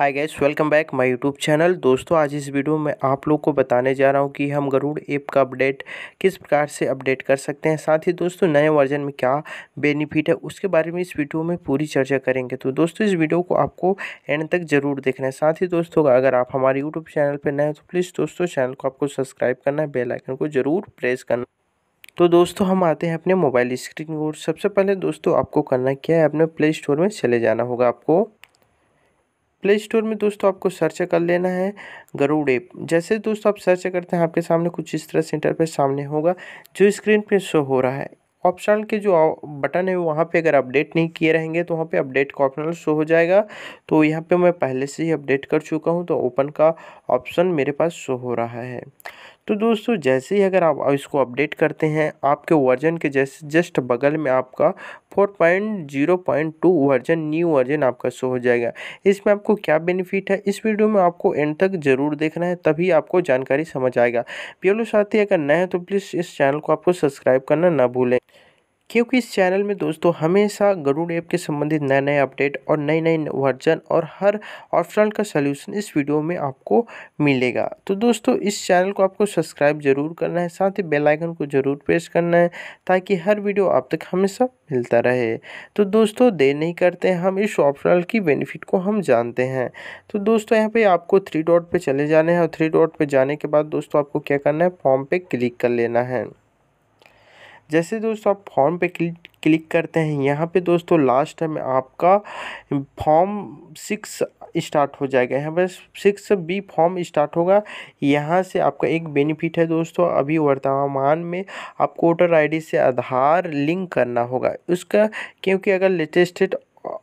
hi guys welcome back my YouTube channel दोस्तों आज इस वीडियो में आप लोग को बताने जा रहा हूँ कि हम गरुड़ ऐप का अपडेट किस प्रकार से अपडेट कर सकते हैं साथ ही दोस्तों नए वर्जन में क्या बेनिफिट है उसके बारे में इस वीडियो में पूरी चर्चा करेंगे तो दोस्तों इस वीडियो को आपको एंड तक ज़रूर देखना है साथ ही दोस्तों अगर आप हमारे यूट्यूब चैनल पर नए हैं तो प्लीज़ दोस्तों चैनल को आपको सब्सक्राइब करना है बेलाइकन को ज़रूर प्रेस करना तो दोस्तों हम आते हैं अपने मोबाइल स्क्रीन और सबसे पहले दोस्तों आपको करना क्या है अपने प्ले स्टोर में चले जाना होगा आपको प्ले स्टोर में दोस्तों आपको सर्च कर लेना है गरुड़ ऐप जैसे दोस्तों आप सर्च करते हैं आपके सामने कुछ इस तरह से इंटरफेस सामने होगा जो स्क्रीन पे शो हो रहा है ऑप्शन के जो बटन है वहाँ पे अगर अपडेट नहीं किए रहेंगे तो वहाँ पे अपडेट का ऑप्शन शो हो जाएगा तो यहाँ पे मैं पहले से ही अपडेट कर चुका हूँ तो ओपन का ऑप्शन मेरे पास शो हो रहा है तो दोस्तों जैसे ही अगर आप इसको अपडेट करते हैं आपके वर्जन के जैसे जस्ट बगल में आपका 4.0.2 वर्जन न्यू वर्जन आपका शो हो जाएगा इसमें आपको क्या बेनिफिट है इस वीडियो में आपको एंड तक ज़रूर देखना है तभी आपको जानकारी समझ आएगा पीएलओ साथी अगर नए हैं तो प्लीज़ इस चैनल को आपको सब्सक्राइब करना ना भूलें क्योंकि इस चैनल में दोस्तों हमेशा गरुड़ ऐप के संबंधित नए नए अपडेट और नई नई वर्जन और हर ऑप्शन का सोल्यूशन इस वीडियो में आपको मिलेगा तो दोस्तों इस चैनल को आपको सब्सक्राइब जरूर करना है साथ ही बेल आइकन को जरूर प्रेस करना है ताकि हर वीडियो आप तक हमेशा मिलता रहे तो दोस्तों देर नहीं करते हम इस ऑप्शनल की बेनिफिट को हम जानते हैं तो दोस्तों यहाँ पर आपको थ्री डॉट पर चले जाने हैं और थ्री डॉट पर जाने के बाद दोस्तों आपको क्या करना है फॉर्म पर क्लिक कर लेना है जैसे दोस्तों आप फॉर्म पे क्लिक क्लिक करते हैं यहाँ पे दोस्तों लास्ट में आपका फॉर्म सिक्स स्टार्ट हो जाएगा यहाँ पर सिक्स बी फॉर्म स्टार्ट होगा यहाँ से आपका एक बेनिफिट है दोस्तों अभी वर्तमान में आपको वोटर आईडी से आधार लिंक करना होगा उसका क्योंकि अगर लेटेस्ट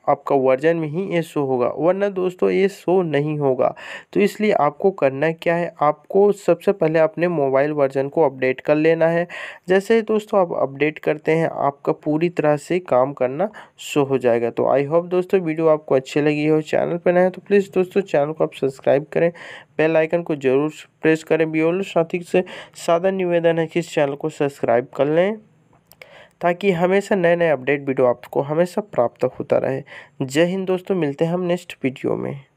आपका वर्जन में ही ये शो होगा वरना दोस्तों ये शो नहीं होगा तो इसलिए आपको करना क्या है आपको सबसे पहले अपने मोबाइल वर्जन को अपडेट कर लेना है जैसे ही दोस्तों आप अपडेट करते हैं आपका पूरी तरह से काम करना शो हो जाएगा तो आई होप दोस्तों वीडियो आपको अच्छी लगी हो चैनल पर नए तो प्लीज़ दोस्तों चैनल को आप सब्सक्राइब करें बेल आइकन को ज़रूर प्रेस करें बियोल साथ ही से सादा निवेदन है कि इस चैनल को सब्सक्राइब कर लें ताकि हमेशा नए नए अपडेट वीडियो आपको हमेशा प्राप्त होता रहे जय हिंद दोस्तों मिलते हैं हम नेक्स्ट वीडियो में